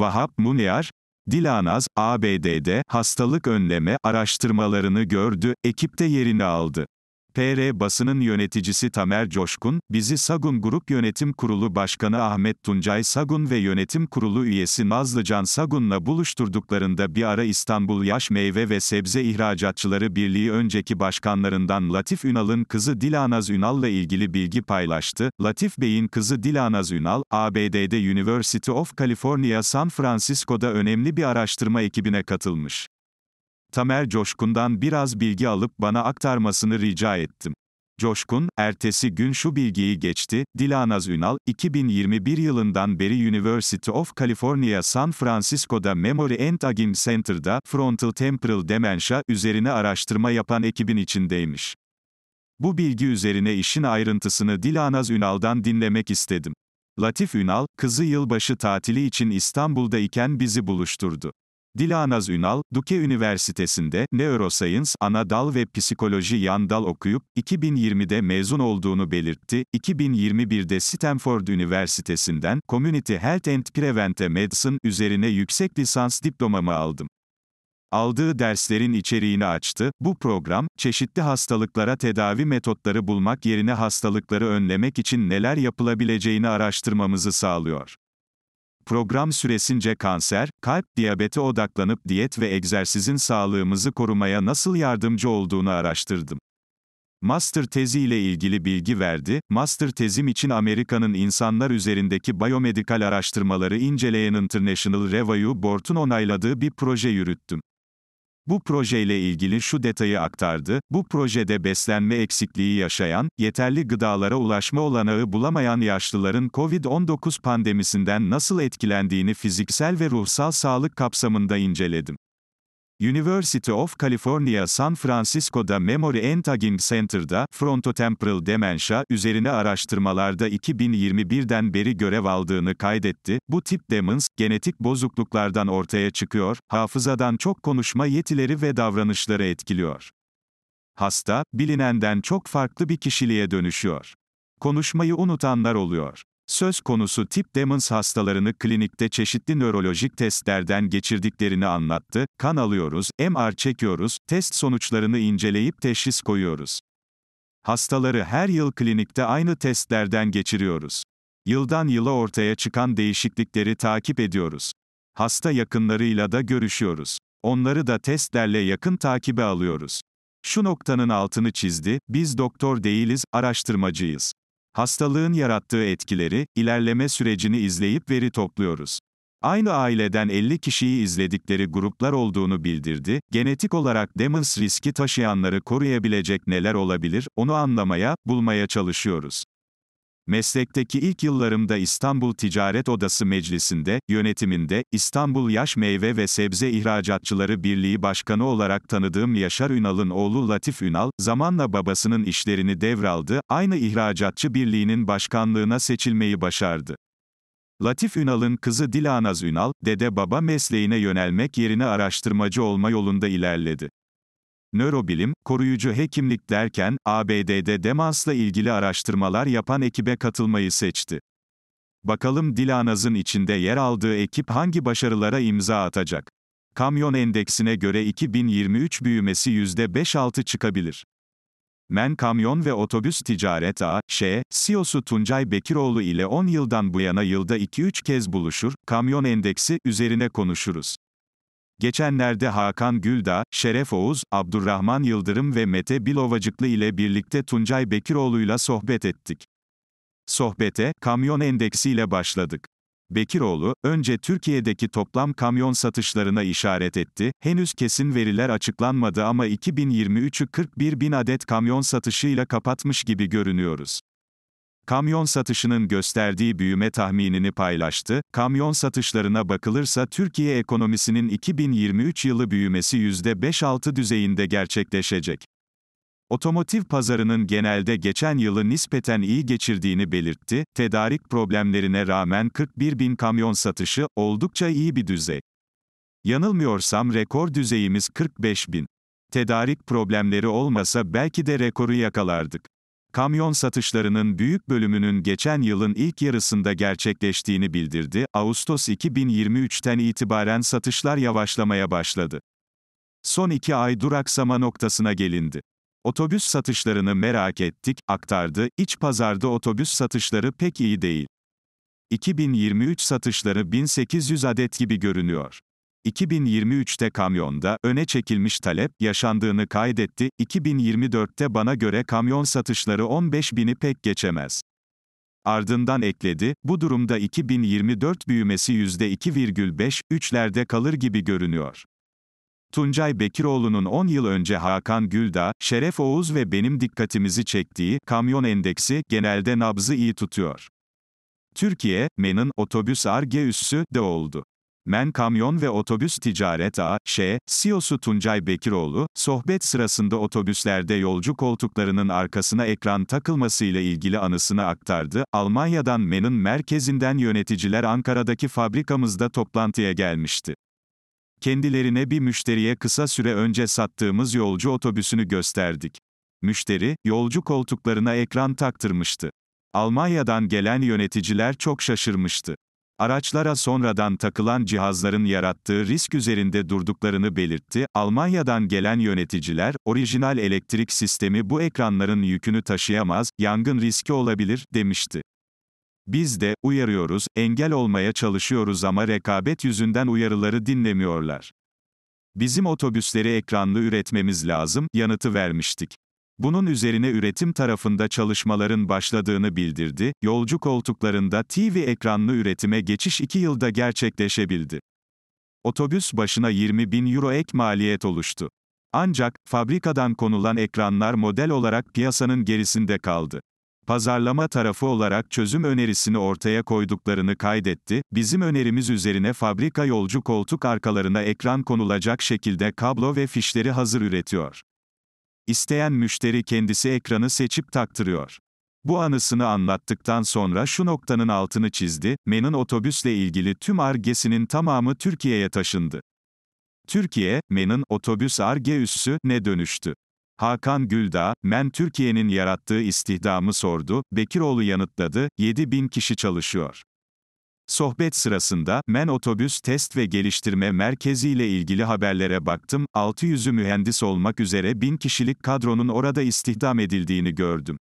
Vahap Munyar, Dilanaz, ABD'de hastalık önleme araştırmalarını gördü, ekipte yerini aldı. PR basının yöneticisi Tamer Coşkun, bizi Sagun Grup Yönetim Kurulu Başkanı Ahmet Tuncay Sagun ve Yönetim Kurulu üyesi Nazlıcan Sagun'la buluşturduklarında bir ara İstanbul Yaş Meyve ve Sebze İhracatçıları Birliği önceki başkanlarından Latif Ünal'ın kızı Dilanaz Ünal'la ilgili bilgi paylaştı. Latif Bey'in kızı Dilanaz Ünal, ABD'de University of California San Francisco'da önemli bir araştırma ekibine katılmış. Tamer Coşkun'dan biraz bilgi alıp bana aktarmasını rica ettim. Coşkun, ertesi gün şu bilgiyi geçti, Dilanaz Ünal, 2021 yılından beri University of California San Francisco'da Memory and Aging Center'da, frontal temporal dementia üzerine araştırma yapan ekibin içindeymiş. Bu bilgi üzerine işin ayrıntısını Dilanaz Ünal'dan dinlemek istedim. Latif Ünal, kızı yılbaşı tatili için İstanbul'da iken bizi buluşturdu. Dilanaz Ünal, Duke Üniversitesi'nde Neuroscience ana dal ve psikoloji yan dal okuyup 2020'de mezun olduğunu belirtti. 2021'de Stanford Üniversitesi'nden Community Health and Preventive Medicine üzerine yüksek lisans diplomamı aldım. Aldığı derslerin içeriğini açtı. Bu program, çeşitli hastalıklara tedavi metotları bulmak yerine hastalıkları önlemek için neler yapılabileceğini araştırmamızı sağlıyor. Program süresince kanser, kalp, diyabete odaklanıp diyet ve egzersizin sağlığımızı korumaya nasıl yardımcı olduğunu araştırdım. Master tezi ile ilgili bilgi verdi. Master tezim için Amerika'nın insanlar üzerindeki biyomedikal araştırmaları inceleyen International Review Board'un onayladığı bir proje yürüttüm. Bu projeyle ilgili şu detayı aktardı, bu projede beslenme eksikliği yaşayan, yeterli gıdalara ulaşma olanağı bulamayan yaşlıların COVID-19 pandemisinden nasıl etkilendiğini fiziksel ve ruhsal sağlık kapsamında inceledim. University of California San Francisco'da Memory and Tagging Center'da, frontotemporal dementia üzerine araştırmalarda 2021'den beri görev aldığını kaydetti. Bu tip demens, genetik bozukluklardan ortaya çıkıyor, hafızadan çok konuşma yetileri ve davranışları etkiliyor. Hasta, bilinenden çok farklı bir kişiliğe dönüşüyor. Konuşmayı unutanlar oluyor. Söz konusu tip Demans hastalarını klinikte çeşitli nörolojik testlerden geçirdiklerini anlattı, kan alıyoruz, MR çekiyoruz, test sonuçlarını inceleyip teşhis koyuyoruz. Hastaları her yıl klinikte aynı testlerden geçiriyoruz. Yıldan yıla ortaya çıkan değişiklikleri takip ediyoruz. Hasta yakınlarıyla da görüşüyoruz. Onları da testlerle yakın takibe alıyoruz. Şu noktanın altını çizdi, biz doktor değiliz, araştırmacıyız. Hastalığın yarattığı etkileri, ilerleme sürecini izleyip veri topluyoruz. Aynı aileden 50 kişiyi izledikleri gruplar olduğunu bildirdi. Genetik olarak demans riski taşıyanları koruyabilecek neler olabilir, onu anlamaya, bulmaya çalışıyoruz. Meslekteki ilk yıllarımda İstanbul Ticaret Odası Meclisi'nde, yönetiminde, İstanbul Yaş Meyve ve Sebze İhracatçıları Birliği Başkanı olarak tanıdığım Yaşar Ünal'ın oğlu Latif Ünal, zamanla babasının işlerini devraldı, aynı İhracatçı Birliği'nin başkanlığına seçilmeyi başardı. Latif Ünal'ın kızı Dilanaz Ünal, dede baba mesleğine yönelmek yerine araştırmacı olma yolunda ilerledi. Nörobilim, koruyucu hekimlik derken, ABD'de demansla ilgili araştırmalar yapan ekibe katılmayı seçti. Bakalım Dilanaz'ın içinde yer aldığı ekip hangi başarılara imza atacak? Kamyon endeksine göre 2023 büyümesi %5-6 çıkabilir. Men Kamyon ve Otobüs Ticaret A.Ş. CEO'su Tuncay Bekiroğlu ile 10 yıldan bu yana yılda 2-3 kez buluşur, kamyon endeksi üzerine konuşuruz. Geçenlerde Hakan Gülda, Şeref Oğuz, Abdurrahman Yıldırım ve Mete Bilovacıklı ile birlikte Tuncay Bekiroğlu'yla sohbet ettik. Sohbete, kamyon endeksiyle başladık. Bekiroğlu, önce Türkiye'deki toplam kamyon satışlarına işaret etti, henüz kesin veriler açıklanmadı ama 2023'ü 41 bin adet kamyon satışıyla kapatmış gibi görünüyoruz. Kamyon satışının gösterdiği büyüme tahminini paylaştı. Kamyon satışlarına bakılırsa Türkiye ekonomisinin 2023 yılı büyümesi %5-6 düzeyinde gerçekleşecek. Otomotiv pazarının genelde geçen yılı nispeten iyi geçirdiğini belirtti, tedarik problemlerine rağmen 41 bin kamyon satışı, oldukça iyi bir düzey. Yanılmıyorsam rekor düzeyimiz 45 bin. Tedarik problemleri olmasa belki de rekoru yakalardık kamyon satışlarının büyük bölümünün geçen yılın ilk yarısında gerçekleştiğini bildirdi. Ağustos 2023'ten itibaren satışlar yavaşlamaya başladı. Son iki ay duraksama noktasına gelindi. Otobüs satışlarını merak ettik, aktardı, iç pazarda otobüs satışları pek iyi değil. 2023 satışları 1800 adet gibi görünüyor. 2023'te kamyonda öne çekilmiş talep yaşandığını kaydetti. 2024'te bana göre kamyon satışları 15 bini pek geçemez. Ardından ekledi, bu durumda 2024 büyümesi %2,5, 3'lerde kalır gibi görünüyor. Tuncay Bekiroğlu'nun 10 yıl önce Hakan Gülda, Şeref Oğuz ve benim dikkatimizi çektiği kamyon endeksi genelde nabzı iyi tutuyor. Türkiye, MEN'in otobüs arge üssü de oldu. Men Kamyon ve Otobüs Ticaret AŞ, CEO'su Tuncay Bekiroğlu, sohbet sırasında otobüslerde yolcu koltuklarının arkasına ekran takılmasıyla ilgili anısını aktardı. Almanya'dan Men'in merkezinden yöneticiler Ankara'daki fabrikamızda toplantıya gelmişti. Kendilerine bir müşteriye kısa süre önce sattığımız yolcu otobüsünü gösterdik. Müşteri, yolcu koltuklarına ekran taktırmıştı. Almanya'dan gelen yöneticiler çok şaşırmıştı araçlara sonradan takılan cihazların yarattığı risk üzerinde durduklarını belirtti. Almanya'dan gelen yöneticiler, orijinal elektrik sistemi bu ekranların yükünü taşıyamaz, yangın riski olabilir, demişti. Biz de, uyarıyoruz, engel olmaya çalışıyoruz ama rekabet yüzünden uyarıları dinlemiyorlar. Bizim otobüsleri ekranlı üretmemiz lazım, yanıtı vermiştik. Bunun üzerine üretim tarafında çalışmaların başladığını bildirdi, yolcu koltuklarında TV ekranlı üretime geçiş 2 yılda gerçekleşebildi. Otobüs başına 20 bin euro ek maliyet oluştu. Ancak, fabrikadan konulan ekranlar model olarak piyasanın gerisinde kaldı. Pazarlama tarafı olarak çözüm önerisini ortaya koyduklarını kaydetti, bizim önerimiz üzerine fabrika yolcu koltuk arkalarına ekran konulacak şekilde kablo ve fişleri hazır üretiyor. İsteyen müşteri kendisi ekranı seçip taktırıyor. Bu anısını anlattıktan sonra şu noktanın altını çizdi, MEN'in otobüsle ilgili tüm argesinin tamamı Türkiye'ye taşındı. Türkiye, MEN'in otobüs arge üssü ne dönüştü? Hakan Güldağ, MEN Türkiye'nin yarattığı istihdamı sordu, Bekiroğlu yanıtladı, 7 bin kişi çalışıyor. Sohbet sırasında, MEN Otobüs Test ve Geliştirme Merkezi ile ilgili haberlere baktım, 600'ü mühendis olmak üzere 1000 kişilik kadronun orada istihdam edildiğini gördüm.